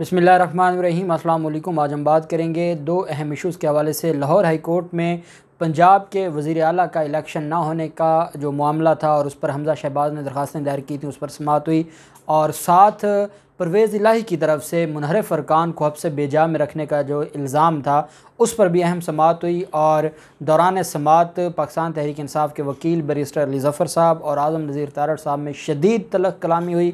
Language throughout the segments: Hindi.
बसमिल अल्लाम आज हम बात करेंगे दो अहम इशूज़ के हवाले से लाहौर हाई कोर्ट में पंजाब के वज़ी अली का इलेक्शन ना होने का जो मामला था और उस पर हमजा शहबाज ने दरख्वास्तें दायर की थी उस पर समात हुई और साथ परवेज़ इलाही की तरफ से मुनहर फ़रकान को हबसे से बेजा में रखने का जो इल्ज़ाम था उस पर भी अहम समात हुई और दौरान समात पाकिस्तान तहरीक इंसाफ के वकील बरिस्टर अली ज़फ़र साहब और आज़म नज़ीर तारड़ साहब में शदीद तलक कलामी हुई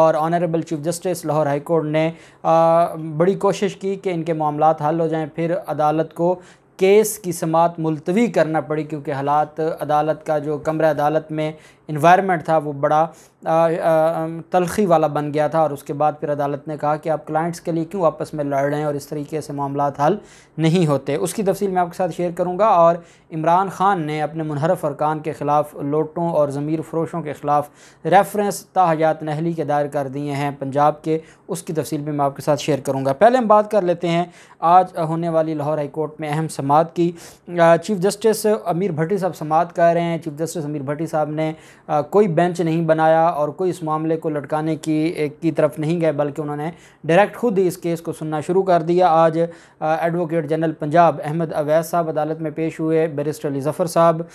और honourable chief justice Lahore high court ने आ, बड़ी कोशिश की कि इनके मामला हल हो जाएँ फिर अदालत को केस की समात मुलतवी करना पड़ी क्योंकि हालात अदालत का जो कमरा अदालत में इन्वायरमेंट था वो बड़ा आ, आ, तलखी वाला बन गया था और उसके बाद फिर अदालत ने कहा कि आप क्लाइंट्स के लिए क्यों आपस में लड़ रहे हैं और इस तरीके से मामला हल नहीं होते उसकी तफसील मैं आपके साथ शेयर करूँगा और इमरान ख़ान ने अपने मुनहरफ अरकान के ख़िलाफ़ लोटों और ज़मीर फरोशों के ख़िलाफ़ रेफरेंस ताहयात नहली के दायर कर दिए हैं पंजाब के उसकी तफसील भी मैं आपके साथ शेयर करूँगा पहले हम बात कर लेते हैं आज होने वाली लाहौर हाई कोर्ट में अहम समात की चीफ़ जस्टिस अमीर भट्टी साहब समात कर रहे हैं चीफ़ जस्टिस अमीर भट्टी साहब ने कोई बेंच नहीं बनाया और कोई इस मामले को लटकाने की की तरफ नहीं गए बल्कि उन्होंने डायरेक्ट खुद ही इस केस को सुनना शुरू कर दिया आज एडवोकेट जनरल पंजाब अहमद अवैस साहब अदालत में पेश हुए बैरिस्टर अली जफ़र साहब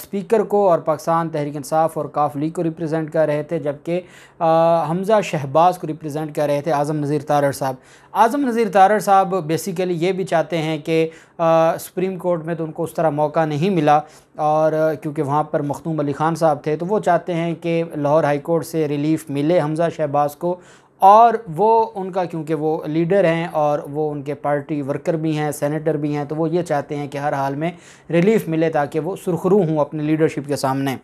स्पीकर को और पाकिस्तान तहरीक इंसाफ और काफ लीग को रिप्रेजेंट कर रहे थे जबकि हमज़ा शहबाज को रिप्रेजेंट कर रहे थे आज़म नज़ीर तारड़ साहब आज़म नज़ीर तारड़ साहब बेसिकली ये भी चाहते हैं कि सुप्रीम कोर्ट में तो उनको उस तरह मौका नहीं मिला और क्योंकि वहाँ पर मखदूम अली ख़ान साहब थे तो वो चाहते हैं कि लाहौर हाई कोर्ट से रिलीफ़ मिले हमज़ा शहबाज को और वो उनका क्योंकि वो लीडर हैं और वो उनके पार्टी वर्कर भी हैं सेनेटर भी हैं तो वो ये चाहते हैं कि हर हाल में रिलीफ़ मिले ताकि वो सुरखरू हों अपनी लीडरशिप के सामने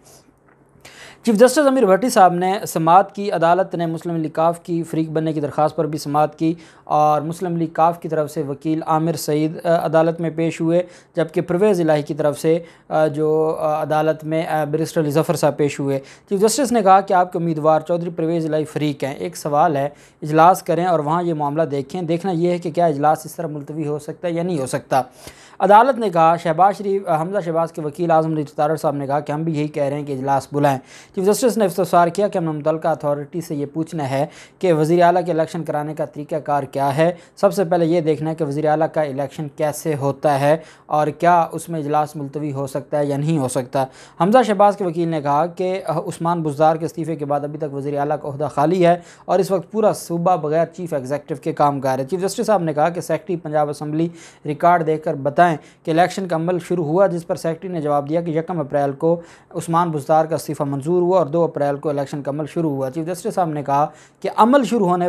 चीफ जस्टिस अमीर भट्टी साहब ने समात की अदालत ने मुस्लिम लीग काफ की फ्रीक बनने की दरख्वास्त पर भी समात की और मुस्लिम लीग काफ की तरफ से वकील आमिर सईद अदालत में पेश हुए जबकि परवेज़ इलाही की तरफ से जो अदालत में बरिस्टर जफ़र साहब पेश हुए चीफ जस्टिस ने कहा कि आपके उम्मीदवार चौधरी परवेज़ इलाही फ्रीक हैं एक सवाल है इजलास करें और वहाँ ये मामला देखें देखना यह है कि क्या इजलास इस तरह मुलतवी हो सकता है या नहीं हो सकता अदालत ने कहा शहबाज शरीफ हमजा शहबाज के वकील आजम रिश्तार साहब ने कहा कि हम भी यही कह रहे हैं कि इजलास बुलाएं चीफ जस्टिस ने इस्तार किया कि हमने मुतलका अथॉरिटी से ये पूछना है कि वज़ी अला के इलेक्शन कराने का तरीक़ाकार क्या है सबसे पहले ये देखना है कि वज़ी अला का इलेक्शन कैसे होता है और क्या उसमें इजलास मुलतवी हो सकता है या नहीं हो सकता हमजा शहबाज के वकील ने कहा कि उस्मान बुजार के इस्तीफ़े के बाद अभी तक वज़ी अला का अहदा खाली है और इस वक्त पूरा सूबा बगैर चीफ़ एग्जेक्टिव के काम कर है चीफ जस्टिस साहब ने कहा कि सेक्रटरी पंजाब असम्बली रिकॉर्ड कर बताएं कि इलेक्शन का अमल शुरू हुआ जिस पर सेक्रटरी ने जवाब दिया कि यकम अप्रैल को उस्मान बुजार का इस्तीफ़ा मंजूर शुरू हुआ और दो अप्रैल को इलेक्शन का अमल शुरू हुआ चीफ जस्टिस साहब ने कहा कि अमल शुरू होने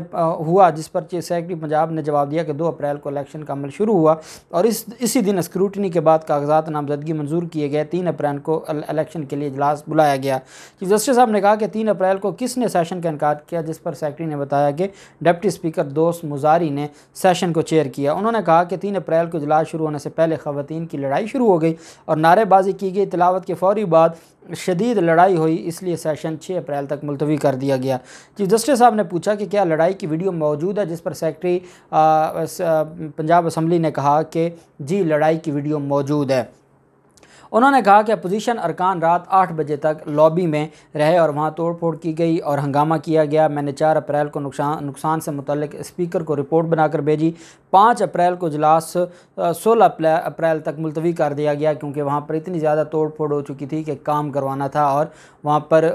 हुआ जिस पर चीफ सेक्रेटरी पंजाब ने जवाब दिया कि दो अप्रैल को इलेक्शन का अमल शुरू हुआ और इस इसी दिन स्क्रूटनी के बाद कागजात नामजदगी मंजूर किए गए तीन अप्रैल को इलेक्शन के लिए इजलास बुलाया गया चीफ जस्टिस साहब ने कहा कि तीन अप्रैल को किसने सेशन का इनका किया जिस पर सेक्रेटरी ने बताया कि डिप्टी स्पीकर दोस्त मुजारी ने सेशन को चेयर किया उन्होंने कहा कि तीन अप्रैल को इजलास शुरू होने से पहले खवतान की लड़ाई शुरू हो गई और नारेबाजी की गई तिलावत के फौरी बाद शदीद लड़ाई हुई इसलिए सेशन 6 अप्रैल तक मुलतवी कर दिया गया चीफ जस्टिस साहब ने पूछा कि क्या लड़ाई की वीडियो मौजूद है जिस पर सेक्रेटरी पंजाब असम्बली ने कहा कि जी लड़ाई की वीडियो मौजूद है उन्होंने कहा कि अपोजिशन अरकान रात आठ बजे तक लॉबी में रहे और वहाँ तोड़ फोड़ की गई और हंगामा किया गया मैंने चार अप्रैल को नुकसान नुकसान से मुतल स्पीकर को रिपोर्ट बनाकर भेजी पाँच अप्रैल को इजलास सोलह अप्रैल तक मुलतवी कर दिया गया क्योंकि वहाँ पर इतनी ज़्यादा तोड़ फोड़ हो चुकी थी कि काम करवाना था और वहाँ पर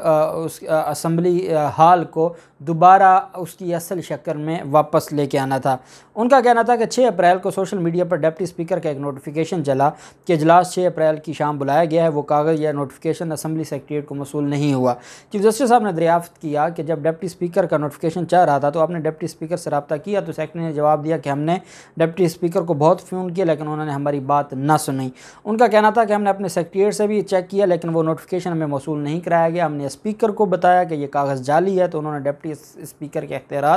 उस असम्बली हाल को दोबारा उसकी असल शक्ल में वापस लेके आना था उनका कहना था कि छः अप्रैल को सोशल मीडिया पर डेप्टी स्पीकर का एक नोटिफिकेशन चला कि इजलास छः अप्रैल की शाम बुलाया गया है वो कागज़ या नोटिफिकेशन असम्बली सेक्रेटरीट को मसूल नहीं हुआ चीफ जस्टिस साहब ने दरियाफ्त किया कि जब डिप्टी स्पीकर का नोटिफिकेशन चाह रहा था तो आपने डिप्टी स्पीकर से रबा किया तो सेक्रेटरी ने जवाब दिया कि हमने डिप्टी स्पीकर को बहुत फ़ोन किया लेकिन उन्होंने हमारी बात ना सुनी उनका कहना था कि हमने अपने सेक्रेटरीट से भी चेक किया लेकिन वो नोटिफिकेशन हमें मौसू नहीं कराया गया हमने स्पीकर को बताया कि ये कागज़ जाली है तो उन्होंने डिप्टी स्पीकर के अख्तियार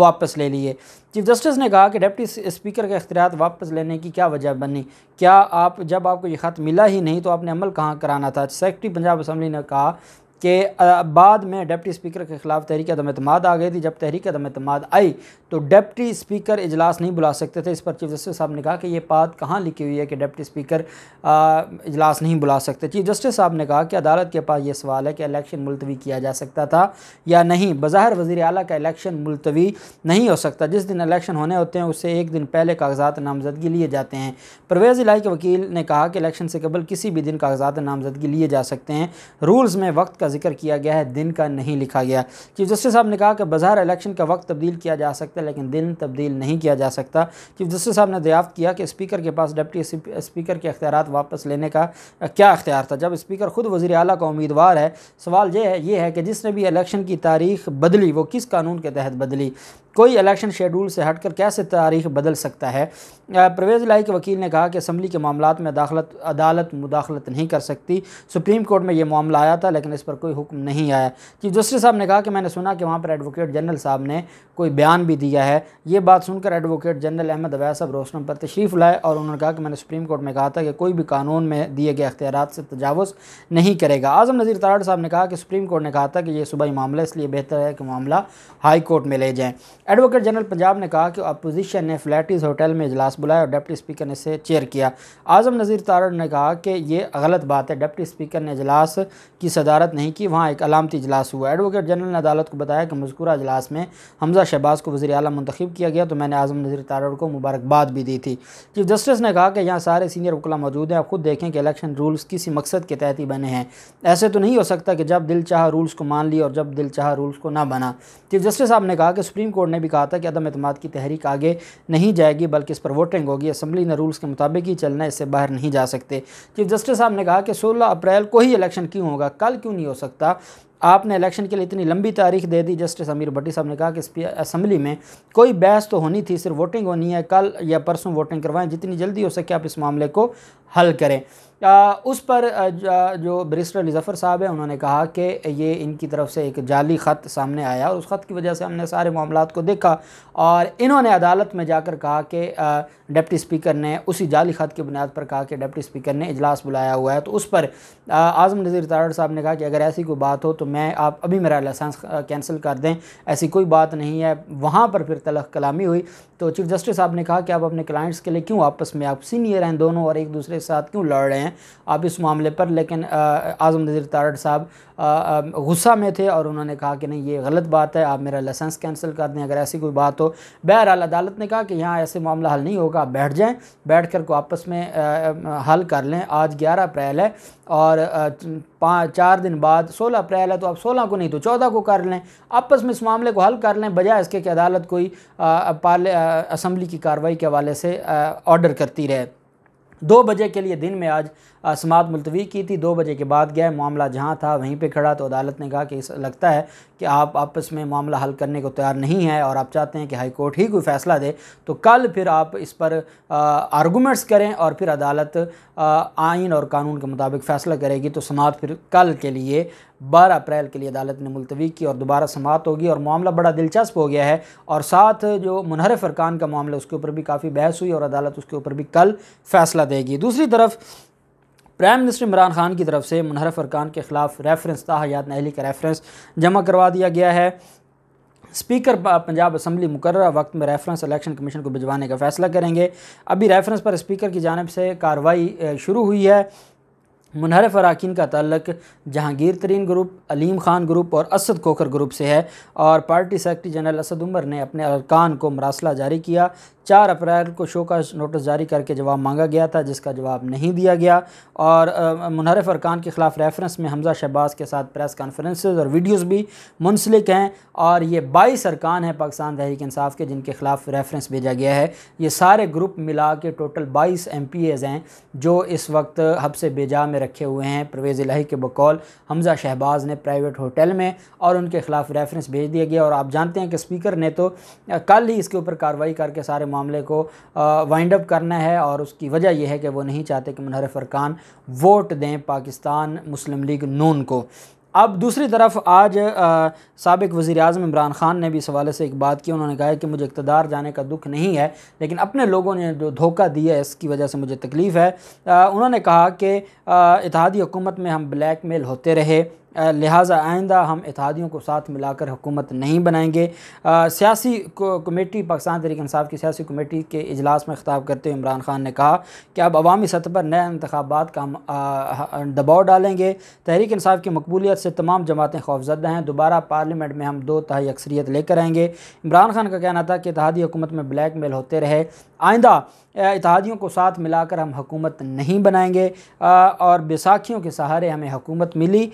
वापस ले लिए चीफ जस्टिस ने कहा कि डिप्टी स्पीकर के अख्तियार वापस लेने की क्या वजह बनी क्या आप जब आपको ये ख़त मिला ही ही नहीं तो आपने अमल कहाँ कराना था सेक्रेटरी पंजाब असम्बली ने कहा के बाद में डिप्टी स्पीकर के ख़िलाफ़ तहरीक अदम अतमाद आ गई थी जब तहरीक अदम अतमाद आई तो डिप्टी स्पीकर इजलास नहीं बुला सकते थे इस पर चीफ जस्टिस साहब ने कहा कि ये बात कहाँ लिखी हुई है कि डिप्टी स्पीकर इजलास नहीं बुला सकते चीफ जस्टिस साहब ने कहा कि अदालत के पास ये सवाल है कि इलेक्शन मुलतवी किया जा सकता था या नहीं बज़ाहिर वज़ी अली का इलेक्शन मुलतवी नहीं हो सकता जिस दिन इलेक्शन होने होते हैं उससे एक दिन पहले कागजात नामजदगी लिए जाते हैं परवेज़ इलाही के वकील ने कहा कि इलेक्शन से कबल किसी भी दिन कागजात नामजदगी लिए जा सकते हैं रूल्स में वक्त का जिक्र किया गया है दिन का नहीं लिखा गया चीफ जस्टिस साहब ने कहा कि बाजार इलेक्शन का वक्त तब्दील किया जा सकता है लेकिन दिन तब्दील नहीं किया जा सकता चीफ जस्टिस साहब ने दरियाफ़्त किया कि स्पीकर के पास डिप्टी स्पीकर के अख्तियार वापस लेने का क्या अख्तियार था जब स्पीकर खुद वजी अली का उम्मीदवार है सवाल यह है ये है कि जिसने भी इलेक्शन की तारीख बदली वो किस कानून के तहत बदली कोई इलेक्शन शेड्यूल से हटकर कैसे तारीख बदल सकता है परवेज़ लाई के वकील ने कहा कि असम्बली के मामला में दाखलत अदालत मुदाखलत नहीं कर सकती सुप्रीम कोर्ट में ये मामला आया था लेकिन इस पर कोई हुक्म नहीं आया चीफ जस्टिस साहब ने कहा कि मैंने सुना कि वहाँ पर एडवोकेट जनरल साहब ने कोई बयान भी दिया है ये बात सुनकर एडवोकेट जनरल अहमद अवैस साहब रोशनम पर तशरीफ़ लाए और उन्होंने कहा कि मैंने सुप्रीम कोर्ट में कहा था कि कोई भी कानून में दिए गए अख्तियार से तजावज़ नहीं करेगा आज़म नज़ीर तराड़ साहब ने कहा कि सुप्रीम कोर्ट ने कहा था कि ये सुबह मामला इसलिए बेहतर है कि मामला हाई कोर्ट में ले जाएँ एडवोकेट जनरल पंजाब ने कहा कि अपोजिशन ने फ्लैटिस होटल में इजलास बुलाया और डिप्टी स्पीकर ने इसे चेयर किया आजम नज़ीर तारड़ ने कहा कि ये गलत बात है डिप्टी स्पीकर ने इजलास की सदारत नहीं की वहाँ एक अलामती इजलास हुआ एडवोकेट जनरल ने अदालत को बताया कि मजकूरा इजलास में हमजा शहबाज को वजी अल मंतखब किया गया तो मैंने आजम नज़ीर तारड़ को मुबारकबाद भी दी थी चीफ जस्टिस ने कहा कि यहाँ सारे सीनियर वकला मौजूद हैं आप खुद देखें कि इलेक्शन रूल्स किसी मकसद के तहत ही बने हैं ऐसे तो नहीं हो सकता कि जब दिल चाह रूल्स को मान ली और जब दिल चाह रूल्स को ना बना चीफ जस्टिस साहब ने कहा कि सुप्रीम कोर्ट ने भी कहा था कि अदम अतमाद की तहरीक आगे नहीं जाएगी बल्कि इस पर वोटिंग होगी असम्बली ने रूल्स के मुताबिक ही चलना इससे बाहर नहीं जा सकते चीफ जस्टिस साहब ने कहा कि सोलह अप्रैल को ही इलेक्शन क्यों होगा कल क्यों नहीं हो सकता आपने इलेक्शन के लिए इतनी लंबी तारीख दे दी जस्टिस अमीर भट्टी साहब ने कहा कि असम्बली में कोई बहस तो होनी थी सिर्फ वोटिंग होनी है कल या परसों वोटिंग करवाएं जितनी जल्दी हो सके आप इस मामले को हल करें आ, उस पर जो बरिस्टर मुजफ़र साहब हैं उन्होंने कहा कि ये इनकी तरफ से एक जाली ख़त सामने आया और उस ख़त की वजह से हमने सारे मामला को देखा और इन्होंने अदालत में जाकर कहा कि डिप्टी स्पीकर ने उसी जाली ख़त की बुनियाद पर कहा कि डिप्टी स्पीकर ने इजलास बुलाया हुआ है तो उस पर आज़म नज़ीर तारड़ साहब ने कहा कि अगर ऐसी कोई बात हो तो मैं आप अभी मेरा लाइसेंस कैंसिल कर दें ऐसी कोई बात नहीं है वहाँ पर फिर तलख कलामी हुई तो चीफ जस्टिस साहब ने कहा कि आप अपने क्लाइंट्स के लिए क्यों आपस में आप सीनियर हैं दोनों और एक दूसरे के साथ क्यों लड़ रहे हैं आप इस मामले पर लेकिन आज़म नज़ीर तारड़ साहब गुस्सा में थे और उन्होंने कहा कि नहीं ये गलत बात है आप मेरा लाइसेंस कैंसिल कर दें अगर ऐसी कोई बात हो बहरहाल अदालत ने कहा कि यहाँ ऐसे मामला हल नहीं होगा आप बैठ जाएँ बैठ कर को आपस में हल कर लें आज ग्यारह अप्रैल है और पाँच चार दिन बाद सोलह अप्रैल है तो आप सोलह को नहीं तो चौदह को कर लें आपस में इस मामले को हल कर लें बजाय इसके कि अदालत कोई पार्ले असम्बली की कार्रवाई के हवाले से ऑर्डर करती रहे दो बजे के लिए दिन में आज समात मुलतवी की थी दो बजे के बाद गए मामला जहाँ था वहीं पर खड़ा तो अदालत ने कहा कि लगता है कि आप आपस में मामला हल करने को तैयार नहीं है और आप चाहते हैं कि हाई कोर्ट ही कोई फैसला दे तो कल फिर आप इस पर आर्गूमेंट्स करें और फिर अदालत आइन और कानून के मुताबिक फ़ैसला करेगी तो समात फिर कल के लिए बारह अप्रैल के लिए अदालत ने मुलतवी की और दोबारा समाप्त होगी और मामला बड़ा दिलचस्प हो गया है और साथ जो मुनहर फरकान का मामला उसके ऊपर भी काफ़ी बहस हुई और अदालत उसके ऊपर भी कल फैसला देगी दूसरी तरफ प्राइम मिनिस्टर इमरान खान की तरफ से मुनहरफ अरकान के ख़िलाफ़ रेफरेंस ताहयात नहली का रेफरेंस जमा करवा दिया गया है स्पीकर पंजाब असम्बली मुकर वक्त में रेफरेंस इलेक्शन कमीशन को भिजवाने का फैसला करेंगे अभी रेफरेंस पर स्पीकर की जानब से कार्रवाई शुरू हुई है मुनहरफ अरकान का तल्लक जहांगीर तरीन ग्रुप अलीम खान ग्रुप और असद खोखर ग्रुप से है और party secretary general Asad Umar ने अपने अरकान को मरासला जारी किया चार अप्रैल को शो का नोटिस जारी करके जवाब मांगा गया था जिसका जवाब नहीं दिया गया और मुनहरफ अरकान के ख़िलाफ़ रेफरेंस में हमजा शहबाज के साथ प्रेस कॉन्फ्रेंस और वीडियोज़ भी मुंसलिक हैं और ये बाईस अरकान हैं पाकिस्तान तहरीक इंसाफ के जिनके ख़िलाफ़ रेफरेंस भेजा गया है ये सारे ग्रुप मिला के टोटल बाईस एम पी एज़ हैं जो इस वक्त हबसे बेजा में रखे हुए हैं परवेज़ इलाही के बकौल हमजा शहबाज ने प्राइवेट होटल में और उनके ख़िलाफ़ रेफरेंस भेज दिया गया और आप जानते हैं कि स्पीकर ने तो कल ही इसके ऊपर कार्रवाई करके सारे मामले को वाइंड अप करना है और उसकी वजह यह है कि वो नहीं चाहते कि मनहर फरकान वोट दें पाकिस्तान मुस्लिम लीग नून को अब दूसरी तरफ आज सबक वज़ी अजम इमरान ख़ान ने भी इस हवाले से एक बात की उन्होंने कहा है कि मुझे इकतदार जाने का दुख नहीं है लेकिन अपने लोगों ने जो धोखा दिया है इसकी वजह से मुझे तकलीफ़ है आ, उन्होंने कहा कि इतिहादी हुकूमत में हम ब्लैक मेल होते रहे लिहाजा आइंदा हम इतिहादियों को साथ मिलाकर हुकूमत नहीं बनाएंगे सियासी कमेटी पाकिस्तान तरीक इंसाफ की सियासी कमेटी के इजलास में खिताब करते हुए इमरान खान ने कहा कि अब अवामी सतह पर नए इंतबात का हम दबाव डालेंगे तहरीक इंसाफ की मकबूलीत से तमाम जमातें खौफजदा हैं दोबारा पार्लियामेंट में हम दो तहाई अक्सरीत लेकर आएंगे इमरान खान का कहना था कि इतिहादी हुकूमत में ब्लैक मेल होते रहे आइंदा इतिहादियों को साथ मिलाकर हम हुकूमत नहीं बनाएंगे और बैसाखियों के सहारे हमें हुकूमत मिली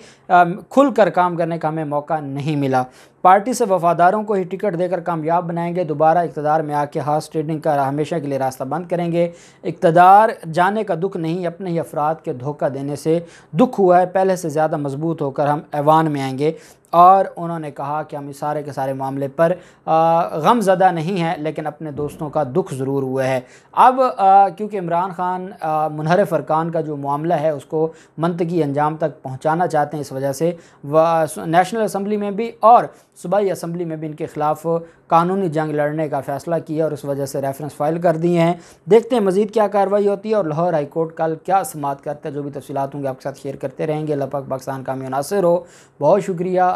खुल कर काम करने का हमें मौका नहीं मिला पार्टी से वफादारों को ही टिकट देकर कामयाब बनाएंगे दोबारा इकतदार में आके हाथ ट्रेडिंग का हमेशा के लिए रास्ता बंद करेंगे इकतदार जाने का दुख नहीं अपने ही अफराद के धोखा देने से दुख हुआ है पहले से ज़्यादा मजबूत होकर हम ऐवान में आएंगे और उन्होंने कहा कि हम इस सारे के सारे मामले पर गम ज़दा नहीं हैं लेकिन अपने दोस्तों का दुख ज़रूर हुआ है अब क्योंकि इमरान खान मुनहर फ़रकान का जो मामला है उसको मनतकी अंजाम तक पहुँचाना चाहते हैं इस वजह से नेशनल असम्बली में भी और सूबाई असम्बली में भी इनके ख़िलाफ़ कानूनी जंग लड़ने का फ़ैसला किया और उस वजह से रेफरेंस फाइल कर दिए हैं देखते हैं मज़ीद क्या कार्रवाई होती है और लाहौर हाईकोर्ट कल क्या समात करते हैं जो भी तफसीत होंगे आपके साथ शेयर करते रहेंगे लपक पाकिस्तान का मुनासर हो बहुत शुक्रिया